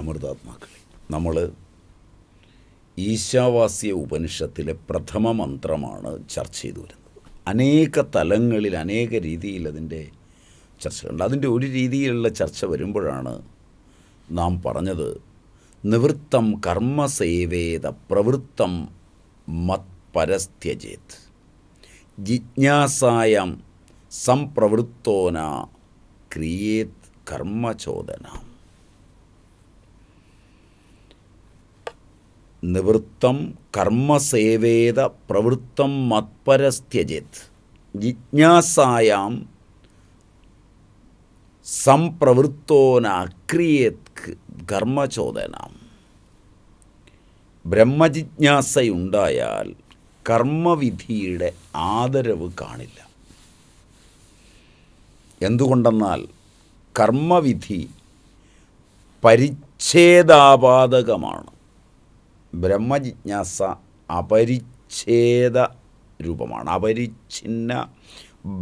അമൃതാത്മാക്കളെ നമ്മൾ ഈശാവാസ്യ ഉപനിഷത്തിലെ പ്രഥമ മന്ത്രമാണ് ചർച്ച ചെയ്തു വരുന്നത് അനേക തലങ്ങളിൽ അനേക രീതിയിൽ അതിൻ്റെ ചർച്ചകളുണ്ട് അതിൻ്റെ ഒരു രീതിയിലുള്ള ചർച്ച വരുമ്പോഴാണ് നാം പറഞ്ഞത് നിവൃത്തം കർമ്മസേവേത പ്രവൃത്തം മത്പരസ്ത്യജേത് ജിജ്ഞാസായം സംപ്രവൃത്തോന ക്രിയേത് കർമ്മചോദന നിവൃത്തം കർമ്മസേവേത പ്രവൃത്തം മത്പരസ്ത്യജത് ജിജ്ഞാസായാം സംപ്രവൃത്തോന അക്രിയത് കർമ്മചോദന ബ്രഹ്മജിജ്ഞാസയുണ്ടായാൽ കർമ്മവിധിയുടെ ആദരവ് കാണില്ല എന്തുകൊണ്ടെന്നാൽ കർമ്മവിധി പരിച്ഛേദാപാതകമാണ് ബ്രഹ്മജിജ്ഞാസ അപരിച്ഛേദ രൂപമാണ് അപരിച്ഛിന്ന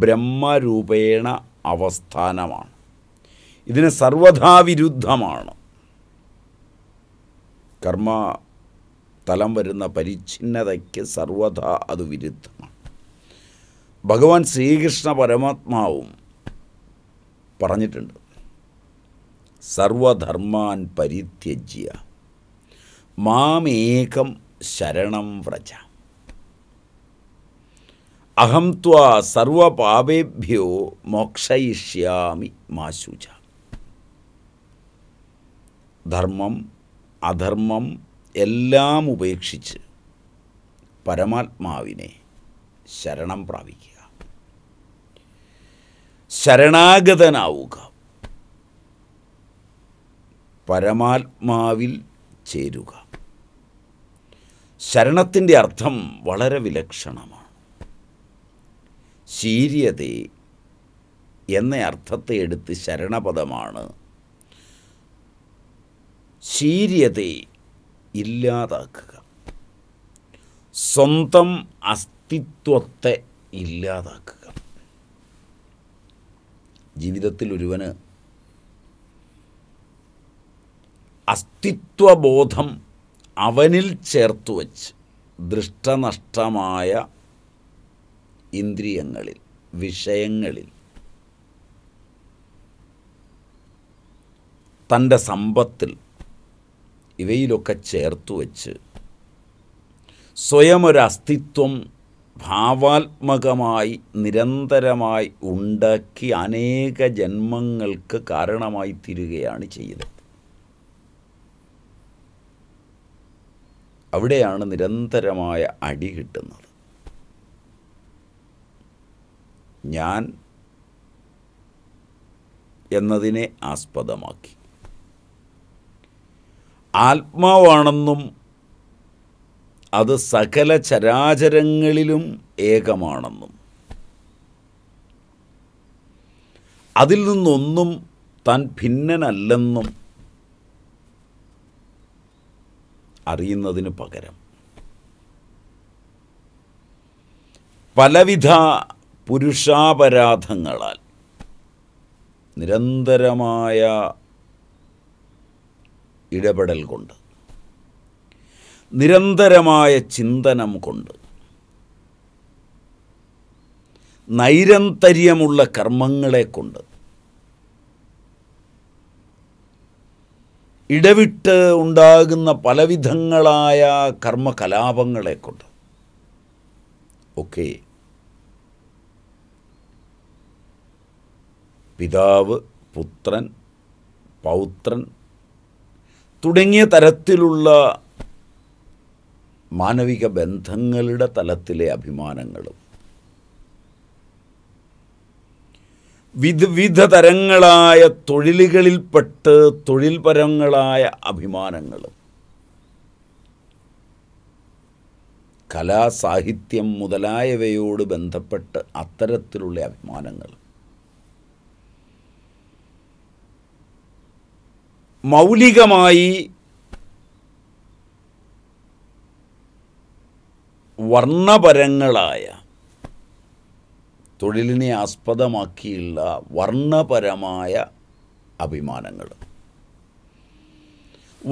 ബ്രഹ്മരൂപേണ അവസ്ഥാനമാണ് ഇതിന് സർവഥാ വിരുദ്ധമാണ് കർമ്മ തലം വരുന്ന പരിച്ഛിന്നതയ്ക്ക് സർവഥാ അത് വിരുദ്ധമാണ് ഭഗവാൻ ശ്രീകൃഷ്ണ പരമാത്മാവും പറഞ്ഞിട്ടുണ്ട് സർവധർമാൻ പരിത്യജ്യ മാമേകം ശരണം വ്രജ അഹം ത്വാ സർവപാപേഭ്യോ മോക്ഷയിഷ്യാമി മാശുച ധർമ്മം അധർമ്മം എല്ലാം ഉപേക്ഷിച്ച് പരമാത്മാവിനെ ശരണം പ്രാപിക്കുക ശരണാഗതനാവുക പരമാത്മാവിൽ ചേരുക ശരണത്തിൻ്റെ അർത്ഥം വളരെ വിലക്ഷണമാണ് ശീര്യത എന്ന അർത്ഥത്തെ എടുത്ത് ശരണപദമാണ് ശീര്യത ഇല്ലാതാക്കുക സ്വന്തം അസ്തിത്വത്തെ ഇല്ലാതാക്കുക ജീവിതത്തിൽ ഒരുവന് അസ്തിത്വബോധം അവനിൽ ചേർത്തു വച്ച് ദൃഷ്ടനഷ്ടമായ ഇന്ദ്രിയങ്ങളിൽ വിഷയങ്ങളിൽ തൻ്റെ സമ്പത്തിൽ ഇവയിലൊക്കെ ചേർത്തു വച്ച് സ്വയം ഒരു അസ്തിത്വം ഭാവാത്മകമായി നിരന്തരമായി ഉണ്ടാക്കി അനേക ജന്മങ്ങൾക്ക് കാരണമായി തീരുകയാണ് ചെയ്യുന്നത് അവിടെയാണ് നിരന്തരമായ അടി കിട്ടുന്നത് ഞാൻ എന്നതിനെ ആസ്പദമാക്കി ആത്മാവാണെന്നും അത് സകല ചരാചരങ്ങളിലും ഏകമാണെന്നും അതിൽ നിന്നൊന്നും താൻ ഭിന്നനല്ലെന്നും അറിയുന്നതിന് പകരം പലവിധ പുരുഷാപരാധങ്ങളാൽ നിരന്തരമായ ഇടപെടൽ കൊണ്ട് നിരന്തരമായ ചിന്തനം കൊണ്ട് നൈരന്തര്യമുള്ള കർമ്മങ്ങളെ കൊണ്ട് ഇടവിട്ട് ഉണ്ടാകുന്ന പലവിധങ്ങളായ കർമ്മകലാപങ്ങളെ കൊണ്ട് ഒക്കെ പിതാവ് പുത്രൻ പൗത്രൻ തുടങ്ങിയ തരത്തിലുള്ള മാനവിക ബന്ധങ്ങളുടെ തലത്തിലെ അഭിമാനങ്ങളും വിവിധ തരങ്ങളായ തൊഴിലുകളിൽപ്പെട്ട് തൊഴിൽപരങ്ങളായ അഭിമാനങ്ങളും കലാസാഹിത്യം സാഹിത്യം മുതലായവയോട് ബന്ധപ്പെട്ട് അത്തരത്തിലുള്ള അഭിമാനങ്ങൾ മൗലികമായി വർണ്ണപരങ്ങളായ തൊഴിലിനെ ആസ്പദമാക്കിയുള്ള വർണ്ണപരമായ അഭിമാനങ്ങൾ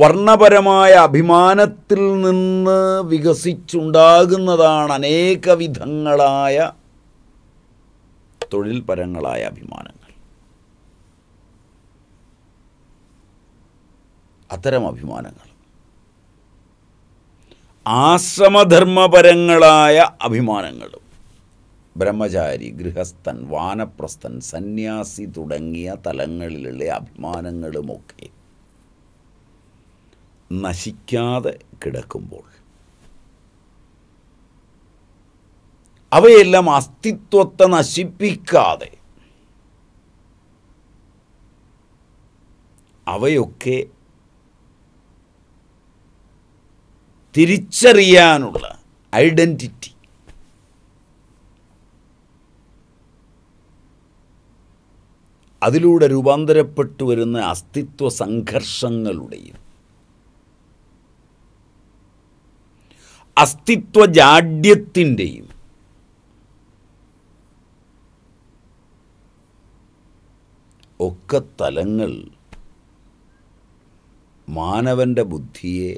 വർണ്ണപരമായ അഭിമാനത്തിൽ നിന്ന് വികസിച്ചുണ്ടാകുന്നതാണ് അനേക വിധങ്ങളായ തൊഴിൽപരങ്ങളായ അഭിമാനങ്ങൾ അത്തരം അഭിമാനങ്ങൾ ആശ്രമധർമ്മപരങ്ങളായ അഭിമാനങ്ങളും ബ്രഹ്മചാരി ഗൃഹസ്ഥൻ വാനപ്രസ്ഥൻ സന്യാസി തുടങ്ങിയ തലങ്ങളിലുള്ള അഭിമാനങ്ങളുമൊക്കെ നശിക്കാതെ കിടക്കുമ്പോൾ അവയെല്ലാം അസ്തിത്വത്തെ നശിപ്പിക്കാതെ അവയൊക്കെ തിരിച്ചറിയാനുള്ള ഐഡൻറ്റിറ്റി അതിലൂടെ രൂപാന്തരപ്പെട്ടു വരുന്ന അസ്തിത്വ സംഘർഷങ്ങളുടെയും അസ്തിത്വ ജാഡ്യത്തിൻ്റെയും ഒക്കെ തലങ്ങൾ മാനവൻ്റെ ബുദ്ധിയെ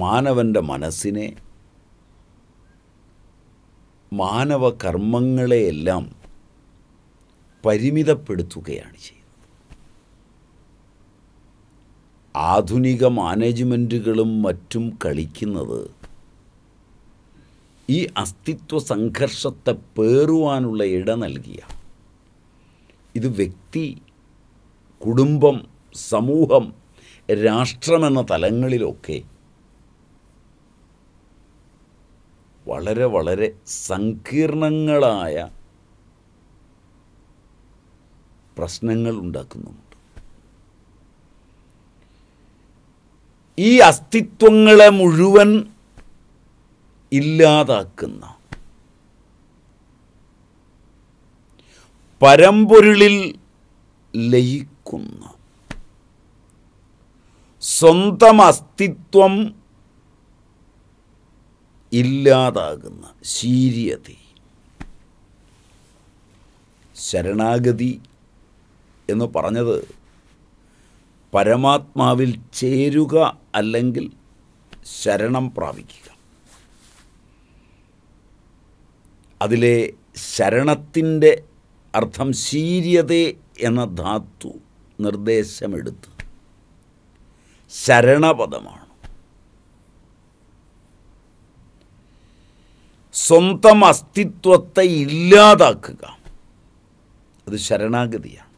മാനവൻ്റെ മനസ്സിനെ മാനവ കർമ്മങ്ങളെയെല്ലാം പരിമിതപ്പെടുത്തുകയാണ് ചെയ്യുന്നത് ആധുനിക മാനേജ്മെൻറ്റുകളും മറ്റും കളിക്കുന്നത് ഈ അസ്തിത്വ സംഘർഷത്തെ പേറുവാനുള്ള ഇട നൽകിയ ഇത് വ്യക്തി കുടുംബം സമൂഹം രാഷ്ട്രമെന്ന തലങ്ങളിലൊക്കെ വളരെ വളരെ സങ്കീർണങ്ങളായ പ്രശ്നങ്ങൾ ഉണ്ടാക്കുന്നുമുണ്ട് ഈ അസ്തിത്വങ്ങളെ മുഴുവൻ ഇല്ലാതാക്കുന്ന പരമ്പൊരുളിൽ ലയിക്കുന്ന സ്വന്തം അസ്തിത്വം ഇല്ലാതാകുന്ന ശീര്യതി ശരണാഗതി എന്ന് പറഞ്ഞത് പരമാത്മാവിൽ ചേരുക അല്ലെങ്കിൽ ശരണം പ്രാപിക്കുക അതിലെ ശരണത്തിൻ്റെ അർത്ഥം ശീര്യത എന്ന ധാതു നിർദ്ദേശമെടുത്ത് ശരണപദമാണ് സ്വന്തം അസ്തിത്വത്തെ ഇല്ലാതാക്കുക അത് ശരണാഗതിയാണ്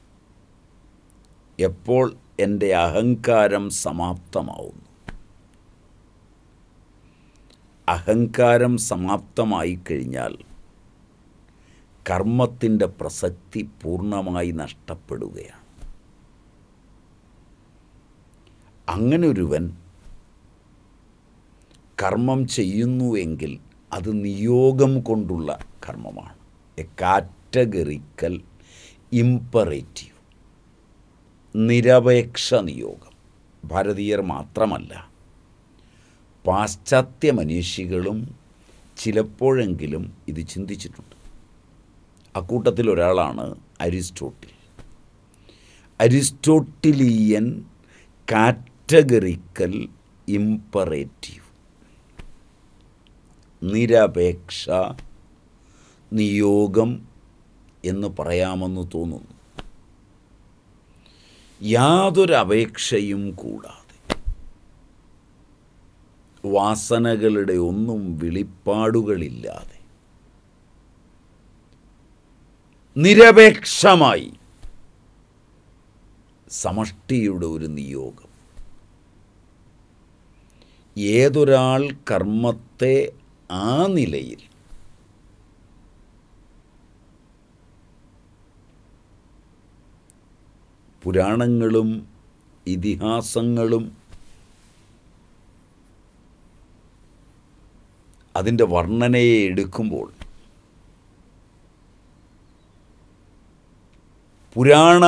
എപ്പോൾ എൻ്റെ അഹങ്കാരം സമാപ്തമാവുന്നു അഹങ്കാരം സമാപ്തമായി കഴിഞ്ഞാൽ കർമ്മത്തിൻ്റെ പ്രസക്തി പൂർണ്ണമായി നഷ്ടപ്പെടുകയാണ് അങ്ങനെ ഒരുവൻ കർമ്മം ചെയ്യുന്നുവെങ്കിൽ അത് നിയോഗം കൊണ്ടുള്ള കർമ്മമാണ് എ കാറ്റഗറിക്കൽ ഇമ്പറേറ്റീവ് നിരപേക്ഷ നിയോഗം ഭാരതീയർ മാത്രമല്ല പാശ്ചാത്യ മനീഷികളും ചിലപ്പോഴെങ്കിലും ഇത് ചിന്തിച്ചിട്ടുണ്ട് അക്കൂട്ടത്തിൽ ഒരാളാണ് അരിസ്റ്റോട്ടിൽ അരിസ്റ്റോട്ടിലിയൻ കാറ്റഗറിക്കൽ ഇമ്പറേറ്റീവ് നിരപേക്ഷ നിയോഗം എന്ന് പറയാമെന്ന് തോന്നുന്നു യാതൊരപേക്ഷയും കൂടാതെ വാസനകളുടെ ഒന്നും വിളിപ്പാടുകളില്ലാതെ നിരപേക്ഷമായി സമഷ്ടിയുടെ ഒരു നിയോഗം ഏതൊരാൾ കർമ്മത്തെ ആ നിലയിൽ പുരാണങ്ങളും ഇതിഹാസങ്ങളും അതിൻ്റെ വർണ്ണനയെ എടുക്കുമ്പോൾ പുരാണ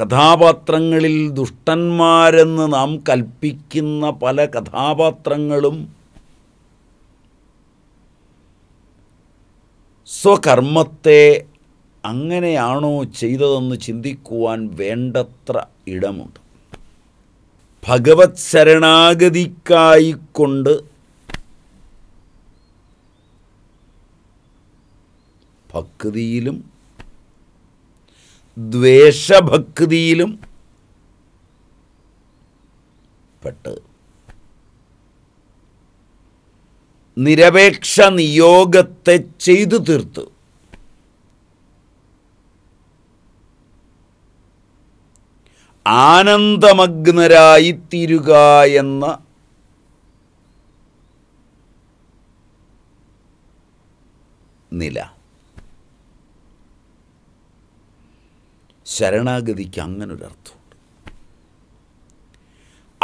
കഥാപാത്രങ്ങളിൽ ദുഷ്ടന്മാരെന്ന് നാം കൽപ്പിക്കുന്ന പല കഥാപാത്രങ്ങളും സ്വകർമ്മത്തെ അങ്ങനെയാണോ ചെയ്തതെന്ന് ചിന്തിക്കുവാൻ വേണ്ടത്ര ഇടമുണ്ട് ഭഗവത് ശരണാഗതിക്കായിക്കൊണ്ട് ഭക്തിയിലും ദ്വേഷഭക്തിയിലും പെട്ട് നിരപേക്ഷ നിയോഗത്തെ ചെയ്തു തീർത്തു ആനന്ദമഗ്നരായിത്തീരുക എന്ന നില ശരണാഗതിക്ക് അങ്ങനൊരർത്ഥമുണ്ട്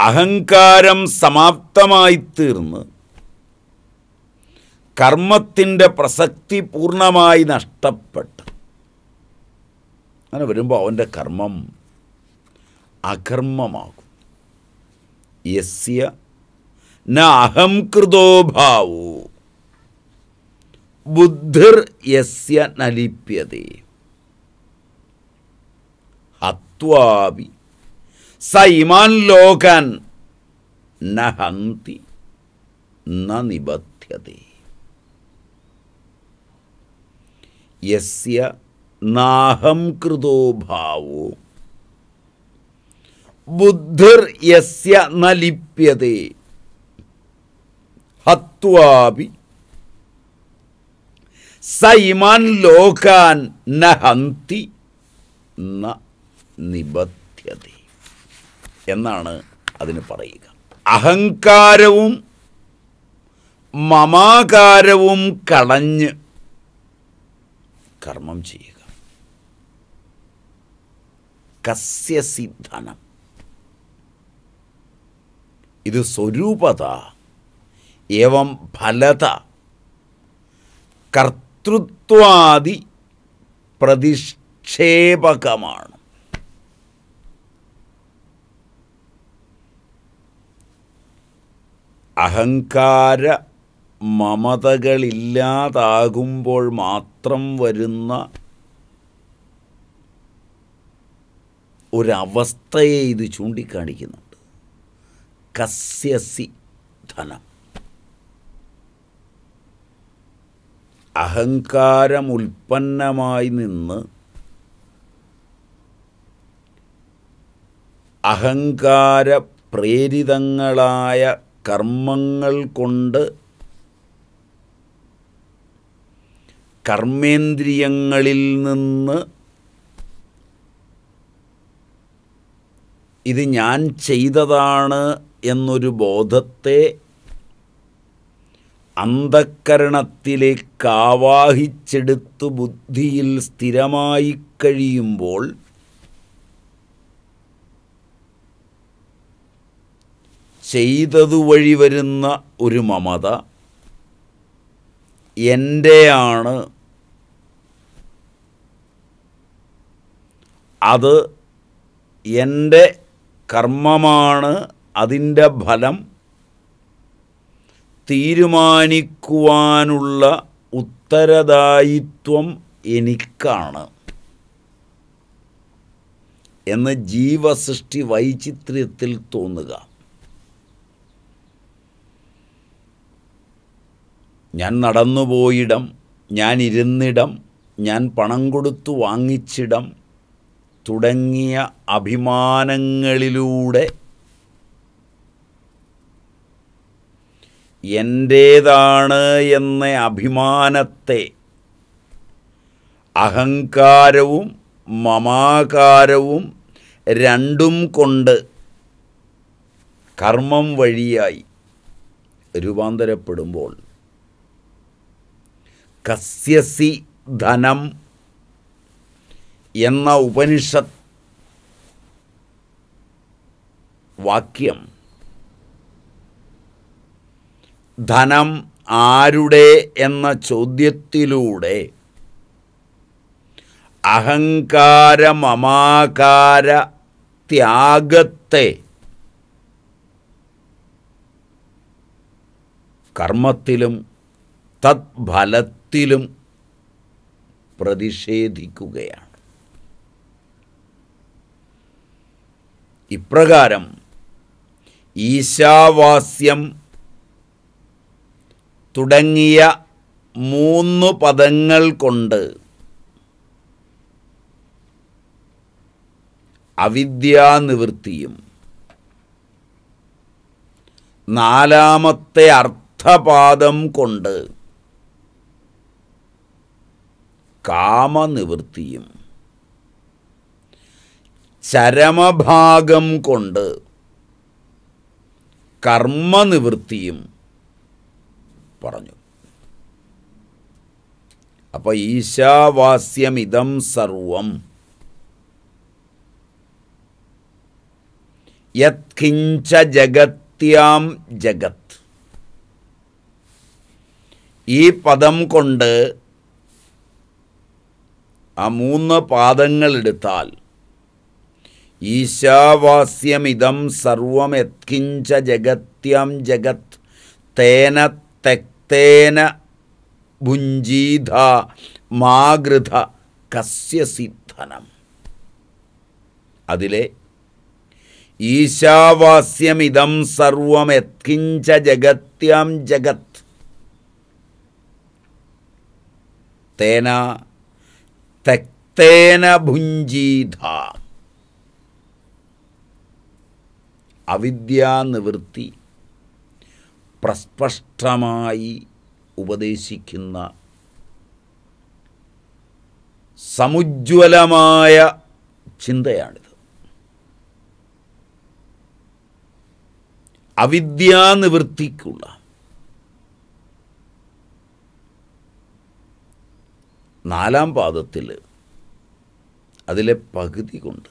അഹങ്കാരം സമാപ്തമായി തീർന്ന് കർമ്മത്തിൻ്റെ പ്രസക്തി പൂർണ്ണമായി നഷ്ടപ്പെട്ട് അങ്ങനെ വരുമ്പോൾ അവൻ്റെ കർമ്മം അകർമ്മമാകും യസ്യ ന അഹം കൃതോഭാവോ ബുദ്ധിർ യസ്യ നലിപ്യതേ ഹത്വാവി സ ഇമാൻ ലോകാൻ ന ഹന്തി ന നിബധ്യതേ യസ്യ നാഹം കൃതോ ഭാവോ ബുദ്ധിർ യസ്യ നലിപ്യതേ ലിപ്യതേ ഹത്വാപി സൈമാൻ ലോകാൻ ന നിബദ്ധ്യത ന എന്നാണ് അതിന് പറയുക അഹങ്കാരവും മമാകാരവും കളഞ്ഞ് കർമ്മം ചെയ്യുക കസ്യസിദ്ധനം ഇത് സ്വരൂപത ഏവം ഫലത കർത്തൃത്വാദി പ്രതിക്ഷേപകമാണ് അഹങ്കാര മമതകളില്ലാതാകുമ്പോൾ മാത്രം വരുന്ന ഒരവസ്ഥയെ ഇത് ചൂണ്ടിക്കാണിക്കുന്നു കസ്യസി ധനം അഹങ്കാരം ഉൽപ്പന്നമായി നിന്ന് അഹങ്കാര പ്രേരിതങ്ങളായ കർമ്മങ്ങൾ കൊണ്ട് കർമ്മേന്ദ്രിയങ്ങളിൽ നിന്ന് ഇത് ഞാൻ ചെയ്തതാണ് എന്നൊരു ബോധത്തെ അന്ധക്കരണത്തിലേക്ക് ആവാഹിച്ചെടുത്ത് ബുദ്ധിയിൽ സ്ഥിരമായി കഴിയുമ്പോൾ ചെയ്തതുവഴി വരുന്ന ഒരു മമത എൻ്റെയാണ് അത് എൻ്റെ കർമ്മമാണ് അതിൻ്റെ ഫലം തീരുമാനിക്കുവാനുള്ള ഉത്തരദായിത്വം എനിക്കാണ് എന്ന് ജീവസൃഷ്ടി വൈചിത്ര്യത്തിൽ തോന്നുക ഞാൻ നടന്നുപോയിടം ഞാൻ ഇരുന്നിടം ഞാൻ പണം കൊടുത്തു വാങ്ങിച്ചിടം തുടങ്ങിയ അഭിമാനങ്ങളിലൂടെ എൻ്റേതാണ് എന്ന അഭിമാനത്തെ അഹങ്കാരവും മമാകാരവും രണ്ടും കൊണ്ട് കർമ്മം വഴിയായി രൂപാന്തരപ്പെടുമ്പോൾ കസ്യസി ധനം എന്ന ഉപനിഷത്ത് വാക്യം ധനം ആരുടെ എന്ന ചോദ്യത്തിലൂടെ അഹങ്കാരമമാകാര ത്യാഗത്തെ കർമ്മത്തിലും തത്ഫലത്തിലും പ്രതിഷേധിക്കുകയാണ് ഇപ്രകാരം ഈശാവാസ്യം തുടങ്ങിയ മൂന്ന് പദങ്ങൾ കൊണ്ട് അവിദ്യാനിവൃത്തിയും നാലാമത്തെ അർത്ഥപാദം കൊണ്ട് കാമനിവൃത്തിയും ചരമഭാഗം കൊണ്ട് കർമ്മനിവൃത്തിയും പറഞ്ഞു അപ്പോൾ ഈശാവാസ്യമിതം സർവം യത്കിഞ്ച ജഗത്യാം ജഗത് ഈ പദം കൊണ്ട് ആ മൂന്ന് പാദങ്ങളെടുത്താൽ ഈശാവാസ്യമിതം സർവം യത്കിഞ്ച ജഗത്യം ജഗത് തേന തെക് തേന ഭുഞ്ജീധ മാഗൃത കസ്യസിദ്ധനം അതിലെ ഈശാവാസ്യമിതം സർവമെത്കിഞ്ച ജഗത്യാം ജഗത് തേന തെക്തേന ഭുഞ്ജീധ അവിദ്യാനിവൃത്തി പ്രസ്പഷ്ടമായി ഉപദേശിക്കുന്ന സമുജ്വലമായ ചിന്തയാണിത് അവിദ്യാനിവൃത്തിക്കുള്ള നാലാം പാദത്തിൽ അതിലെ പകുതി കൊണ്ട്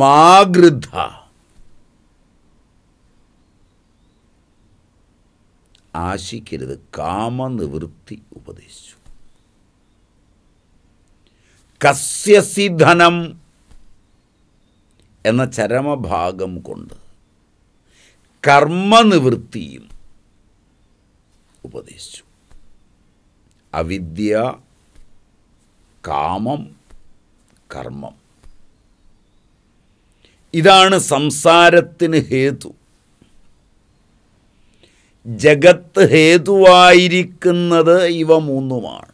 മാഗൃദ്ധ ആശിക്കരുത് കാമനിവൃത്തി ഉപദേശിച്ചു കസ്യസി ധനം എന്ന ചരമഭാഗം കൊണ്ട് കർമ്മനിവൃത്തിയും ഉപദേശിച്ചു അവിദ്യ കാമം കർമ്മം ഇതാണ് സംസാരത്തിന് ഹേതു ജഗത്ത് ഹേതുവായിരിക്കുന്നത് ഇവ മൂന്നുമാണ്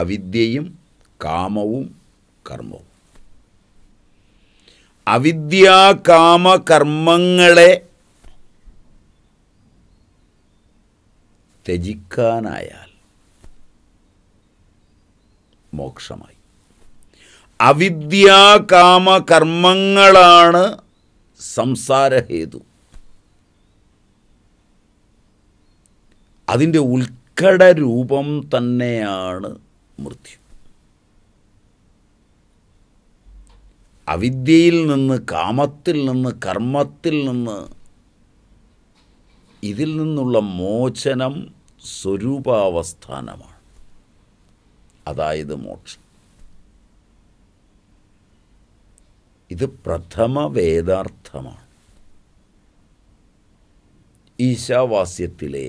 അവിദ്യയും കാമവും കർമ്മവും അവിദ്യ കാമ കർമ്മങ്ങളെ ത്യജിക്കാനായാൽ മോക്ഷമായി അവിദ്യ കാമ കർമ്മങ്ങളാണ് സംസാരഹേതു അതിൻ്റെ ഉത്കട രൂപം തന്നെയാണ് മൃത്യു അവിദ്യയിൽ നിന്ന് കാമത്തിൽ നിന്ന് കർമ്മത്തിൽ നിന്ന് ഇതിൽ നിന്നുള്ള മോചനം സ്വരൂപാവസ്ഥാനമാണ് അതായത് മോക്ഷം ഇത് പ്രഥമ വേദാർത്ഥമാണ് ഈശാവാസ്യത്തിലെ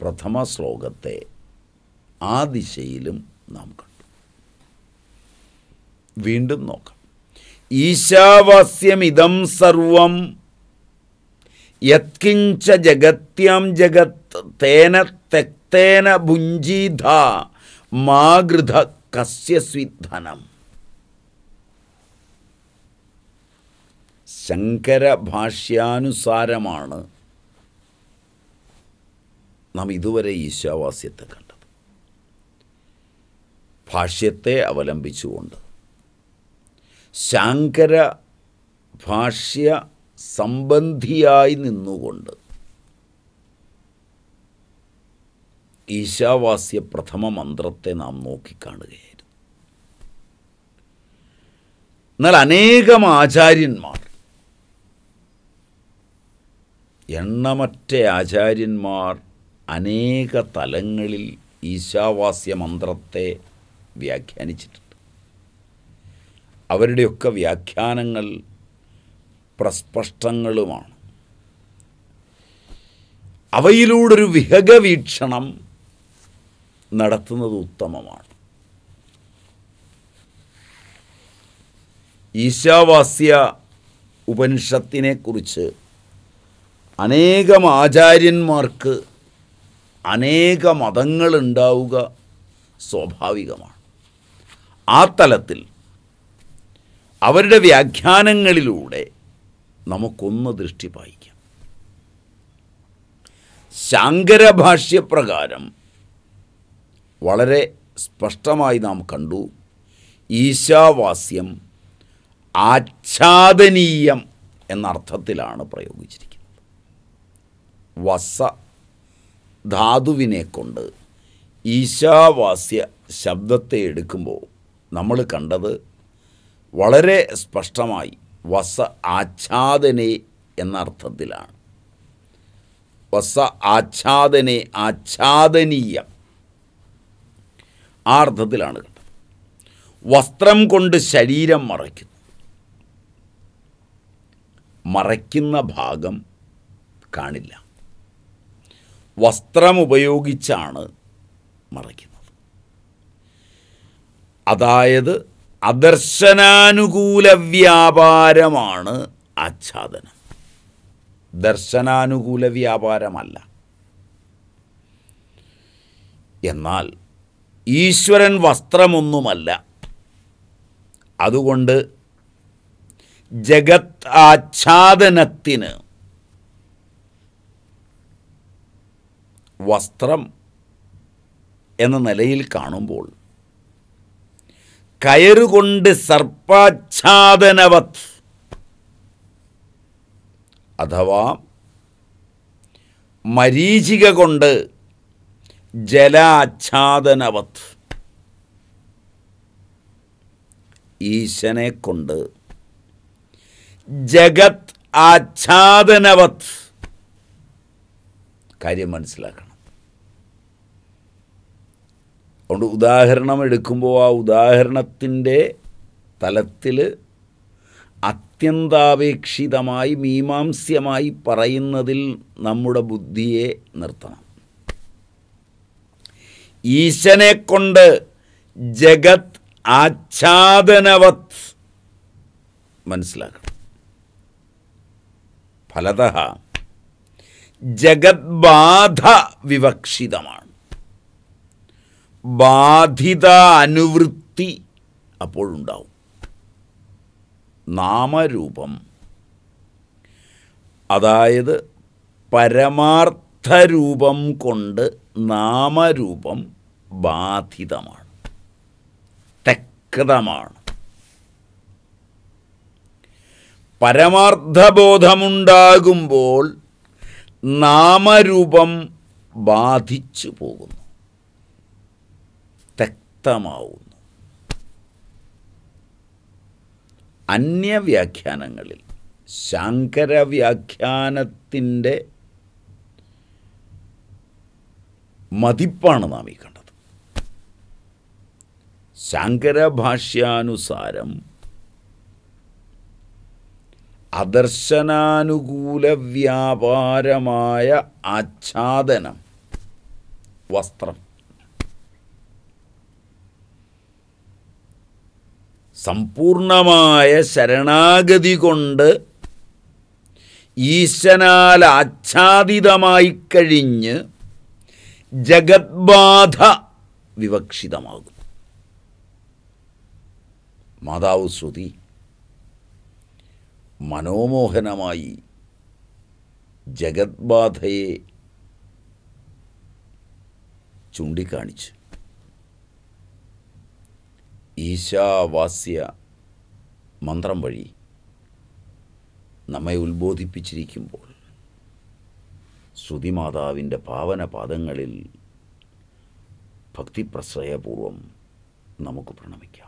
പ്രഥമ ശ്ലോകത്തെ ആ ദിശയിലും നാം കണ്ടു വീണ്ടും നോക്കാം ഈശാവാസ്യമിതം സർവം യത്കിഞ്ച ജഗത്യാം ജഗത് തേന തെക്തേന ഭുഞ്ജീധ മാഗൃത കസ്യസ്വിധനം ശങ്കരഭാഷ്യാനുസാരമാണ് നാം ഇതുവരെ ഈശാവാസ്യത്തെ കണ്ടത് ഭാഷ്യത്തെ അവലംബിച്ചുകൊണ്ട് ശാങ്കര ഭാഷ്യ സംബന്ധിയായി നിന്നുകൊണ്ട് ഈശാവാസ്യ പ്രഥമ മന്ത്രത്തെ നാം നോക്കിക്കാണുകയായിരുന്നു എന്നാൽ അനേകം ആചാര്യന്മാർ എണ്ണമറ്റ ആചാര്യന്മാർ അനേക തലങ്ങളിൽ ഈശാവാസ്യ മന്ത്രത്തെ വ്യാഖ്യാനിച്ചിട്ടുണ്ട് അവരുടെയൊക്കെ വ്യാഖ്യാനങ്ങൾ പ്രസ്പഷ്ടങ്ങളുമാണ് അവയിലൂടെ ഒരു വീക്ഷണം നടത്തുന്നത് ഉത്തമമാണ് ഈശാവാസ്യ ഉപനിഷത്തിനെക്കുറിച്ച് അനേകം ആചാര്യന്മാർക്ക് അനേക മതങ്ങളുണ്ടാവുക സ്വാഭാവികമാണ് ആ തലത്തിൽ അവരുടെ വ്യാഖ്യാനങ്ങളിലൂടെ നമുക്കൊന്ന് ദൃഷ്ടി പായിക്കാം ശാങ്കരഭാഷ്യപ്രകാരം വളരെ സ്പഷ്ടമായി നാം കണ്ടു ഈശാവാസ്യം ആച്ഛാദനീയം എന്നർത്ഥത്തിലാണ് പ്രയോഗിച്ചിരിക്കുന്നത് വസ ധാതുവിനെ കൊണ്ട് ഈശാവാസ്യ ശബ്ദത്തെ എടുക്കുമ്പോൾ നമ്മൾ കണ്ടത് വളരെ സ്പഷ്ടമായി വസ ആച്ഛാദനെ എന്ന അർത്ഥത്തിലാണ് വസ ആച്ഛാദനെ ആച്ഛാദനീയ ആ അർത്ഥത്തിലാണ് കേട്ടത് വസ്ത്രം കൊണ്ട് ശരീരം മറയ്ക്കുന്നു മറയ്ക്കുന്ന ഭാഗം കാണില്ല വസ്ത്രമുപയോഗിച്ചാണ് മറയ്ക്കുന്നത് അതായത് അദർശനാനുകൂല വ്യാപാരമാണ് ആച്ഛാദനം ദർശനാനുകൂല വ്യാപാരമല്ല എന്നാൽ ഈശ്വരൻ വസ്ത്രമൊന്നുമല്ല അതുകൊണ്ട് ജഗത് ആച്ഛാദനത്തിന് വസ്ത്രം എന്ന നിലയിൽ കാണുമ്പോൾ കയറുകൊണ്ട് സർപ്പാച്ഛാദനവത് അഥവാ മരീചിക കൊണ്ട് ജലാച്ഛാദനവത് ഈശനെ കൊണ്ട് ജഗത് ആച്ഛാദനവത് കാര്യം മനസ്സിലാക്കണം അതുകൊണ്ട് ഉദാഹരണം എടുക്കുമ്പോൾ ആ ഉദാഹരണത്തിൻ്റെ തലത്തിൽ അത്യന്താപേക്ഷിതമായി മീമാംസ്യമായി പറയുന്നതിൽ നമ്മുടെ ബുദ്ധിയെ നിർത്തണം ഈശനെ കൊണ്ട് ജഗത് ആച്ഛാദനവത് മനസ്സിലാക്കണം ഫലത ജഗത് ബാധ വിവക്ഷിതമാണ് ബാധിത അനുവൃത്തി അപ്പോഴുണ്ടാവും നാമരൂപം അതായത് പരമാർത്ഥരൂപം കൊണ്ട് നാമരൂപം ബാധിതമാണ് തെക്കതമാണ് പരമാർത്ഥബോധമുണ്ടാകുമ്പോൾ നാമരൂപം ബാധിച്ചു പോകുന്നു വ്യക്തമാവുന്നു അന്യവ്യാഖ്യാനങ്ങളിൽ വ്യാഖ്യാനത്തിൻ്റെ മതിപ്പാണ് നാം ഈ കണ്ടത് ശങ്കരഭാഷ്യാനുസാരം അദർശനാനുകൂല വ്യാപാരമായ ആച്ഛാദനം വസ്ത്രം സമ്പൂർണമായ ശരണാഗതി കൊണ്ട് ഈശനാൽ ആച്ഛാദിതമായി കഴിഞ്ഞ് ജഗത്ബാധ വിവക്ഷിതമാകും മാതാവ് ശ്രുതി മനോമോഹനമായി ജഗത്ബാധയെ ചൂണ്ടിക്കാണിച്ചു ഈശാവാസ്യ മന്ത്രം വഴി നമ്മെ ഉത്ബോധിപ്പിച്ചിരിക്കുമ്പോൾ ശ്രുതിമാതാവിൻ്റെ പാവന പാദങ്ങളിൽ ഭക്തിപ്രശ്രയപൂർവം നമുക്ക് പ്രണമിക്കാം